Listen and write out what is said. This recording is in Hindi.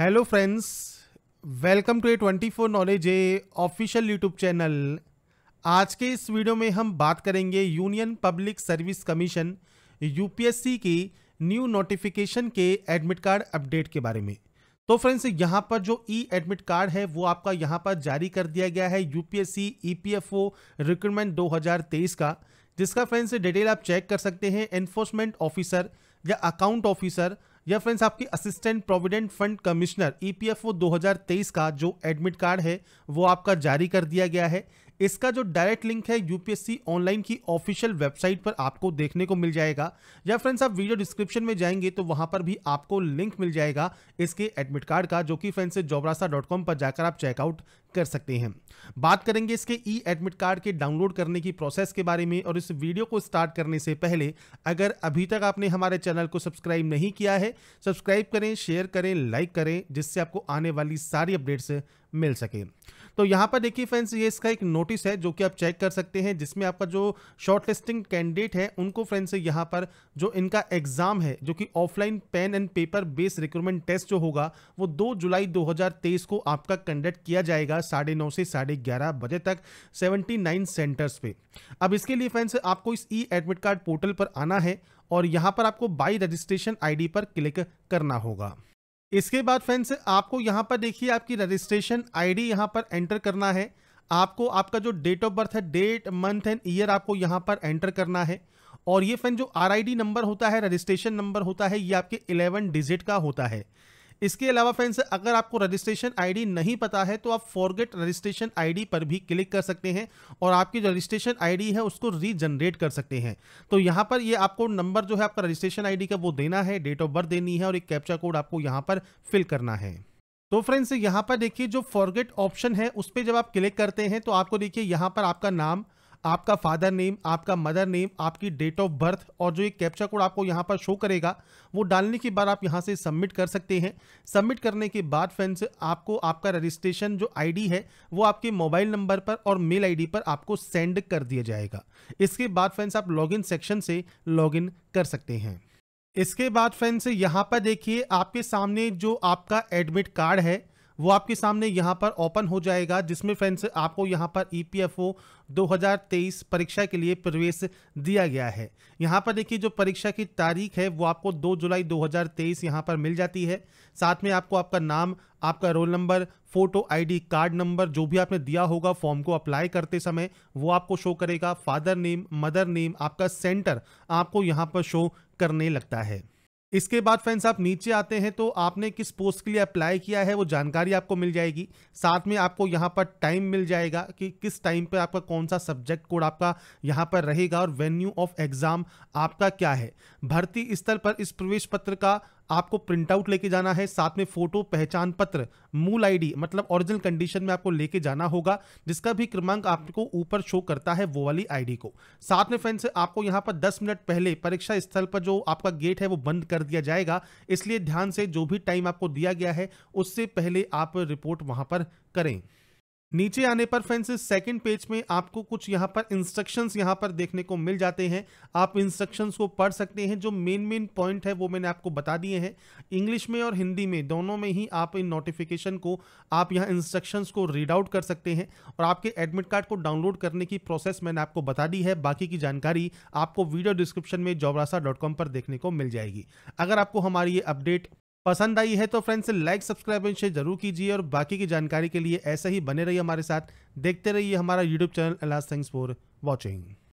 hello friends welcome to A twenty four knowledge A official YouTube channel आज के इस वीडियो में हम बात करेंगे union public service commission UPSC की न्यू नोटिफिकेशन के एडमिट कार्ड अपडेट के बारे में तो फ्रेंड्स यहाँ पर जो ई एडमिट कार्ड है वो आपका यहाँ पर जारी कर दिया गया है यूपीएससी ईपीएफओ रिक्रूटमेंट 2023 का जिसका फ्रेंड्स डिटेल आप चेक कर सकते हैं एनफोर्समेंट ऑफिसर या अकाउंट ऑफिसर या फ्रेंड्स आपकी assistant provident fund commissioner EPFO 2023 का जो एडमिट कार्ड है वो आपका जारी कर दिया गया है इसका जो डायरेक्ट लिंक है यूपीएससी ऑनलाइन की ऑफिशियल वेबसाइट पर आपको देखने को मिल जाएगा या फ्रेंड्स आप वीडियो डिस्क्रिप्शन में जाएंगे तो वहां पर भी आपको लिंक मिल जाएगा इसके एडमिट कार्ड का जो कि फ्रेंड्स जोबरासा पर जाकर आप चेकआउट कर सकते हैं बात करेंगे इसके ई एडमिट कार्ड के डाउनलोड करने की प्रोसेस के बारे में और इस वीडियो को स्टार्ट करने से पहले अगर अभी तक आपने हमारे चैनल को सब्सक्राइब नहीं किया है सब्सक्राइब करें शेयर करें लाइक करें जिससे आपको आने वाली सारी अपडेट्स मिल सके तो यहां पर देखिए फ्रेंड्स ये इसका एक नोट नोटिस है जो कि आप चेक कर सकते हैं जिसमें आपका जो शॉर्ट लिस्टिंग कैंडिडेट है उनको फ्रेंड से यहाँ पर जो इनका एग्ज़ाम है जो कि offline pen and paper based recruitment test जो होगा वो दो जुलाई दो को आपका कंडक्ट किया जाएगा साढ़े नौ से साढ़े ग्यारह बजे तक सेवेंटी सेंटर्स पे अब इसके लिए फ्रेंड्स आपको इस ई एडमिट कार्ड पोर्टल पर आना है और यहाँ पर आपको बाई रजिस्ट्रेशन आईडी पर क्लिक करना होगा इसके बाद फ्रेंड्स आपको यहाँ पर देखिए आपकी रजिस्ट्रेशन आईडी यहाँ पर एंटर करना है आपको आपका जो डेट ऑफ बर्थ है डेट मंथ एंड ईयर आपको यहाँ पर एंटर करना है और ये फ्रेंड जो आर नंबर होता है रजिस्ट्रेशन नंबर होता है ये आपके इलेवन डिजिट का होता है इसके अलावा फ्रेंड्स अगर आपको रजिस्ट्रेशन आईडी नहीं पता है तो आप फॉरगेट रजिस्ट्रेशन आईडी पर भी क्लिक कर सकते हैं और आपकी जो रजिस्ट्रेशन आईडी है उसको रीजनरेट कर सकते हैं तो यहां पर ये आपको नंबर जो है आपका रजिस्ट्रेशन आईडी का वो देना है डेट ऑफ बर्थ देनी है और एक कैप्चा कोड आपको यहाँ पर फिल करना है तो फ्रेंड्स यहाँ पर देखिए जो फॉरगेट ऑप्शन है उस पर जब आप क्लिक करते हैं तो आपको देखिए यहाँ पर आपका नाम आपका फादर नेम आपका मदर नेम आपकी डेट ऑफ बर्थ और जो एक कैप्चा कोड आपको यहाँ पर शो करेगा वो डालने के बाद आप यहाँ से सबमिट कर सकते हैं सबमिट करने के बाद फ्रेंड्स आपको आपका रजिस्ट्रेशन जो आईडी है वो आपके मोबाइल नंबर पर और मेल आईडी पर आपको सेंड कर दिया जाएगा इसके बाद फ्रेंड्स आप लॉग सेक्शन से लॉग कर सकते हैं इसके बाद फ्रेंड्स यहाँ पर देखिए आपके सामने जो आपका एडमिट कार्ड है वो आपके सामने यहाँ पर ओपन हो जाएगा जिसमें फ्रेंड्स आपको यहाँ पर e ईपीएफओ 2023 परीक्षा के लिए प्रवेश दिया गया है यहाँ पर देखिए जो परीक्षा की तारीख है वो आपको 2 जुलाई 2023 यहाँ पर मिल जाती है साथ में आपको आपका नाम आपका roll number photo ID card number जो भी आपने दिया होगा फॉर्म को अप्लाई करते समय वो आपको शो करेगा फादर नेम मदर नेम आपका सेंटर आपको यहाँ पर शो करने लगता है इसके बाद फ्रेंड्स आप नीचे आते हैं तो आपने किस पोस्ट के लिए अप्लाई किया है वो जानकारी आपको मिल जाएगी साथ में आपको यहाँ पर टाइम मिल जाएगा कि किस टाइम पर आपका कौन सा सब्जेक्ट कोड आपका यहाँ पर रहेगा और वेन्यू ऑफ एग्ज़ाम आपका क्या है भर्ती स्थल पर इस प्रवेश पत्र का आपको प्रिंटआउट लेके जाना है साथ में फोटो पहचान पत्र मूल आईडी मतलब ओरिजिनल कंडीशन में आपको लेके जाना होगा जिसका भी क्रमांक आपको ऊपर शो करता है वो वाली आईडी को साथ में फ्रेंड्स आपको यहाँ पर दस मिनट पहले परीक्षा स्थल पर जो आपका गेट है वो बंद कर दिया जाएगा इसलिए ध्यान से जो भी टाइम आपको दिया गया है उससे पहले आप रिपोर्ट वहां पर करें नीचे आने पर फ्रेंड्स इस सेकंड पेज में आपको कुछ यहाँ पर इंस्ट्रक्शंस यहाँ पर देखने को मिल जाते हैं आप इंस्ट्रक्शंस को पढ़ सकते हैं जो मेन मेन पॉइंट है वो मैंने आपको बता दिए हैं इंग्लिश में और हिंदी में दोनों में ही आप इन नोटिफिकेशन को आप यहाँ इंस्ट्रक्शंस को रीड आउट कर सकते हैं और आपके एडमिट कार्ड को डाउनलोड करने की प्रोसेस मैंने आपको बता दी है बाकी की जानकारी आपको वीडियो डिस्क्रिप्शन में जॉबरासा पर देखने को मिल जाएगी अगर आपको हमारी ये अपडेट पसंद आई है तो friends like subscribe and share जरूर कीजिए और बाकी की जानकारी के लिए ऐसे ही बने रहिए हमारे साथ देखते रहिए हमारा YouTube channel at last thanks for watching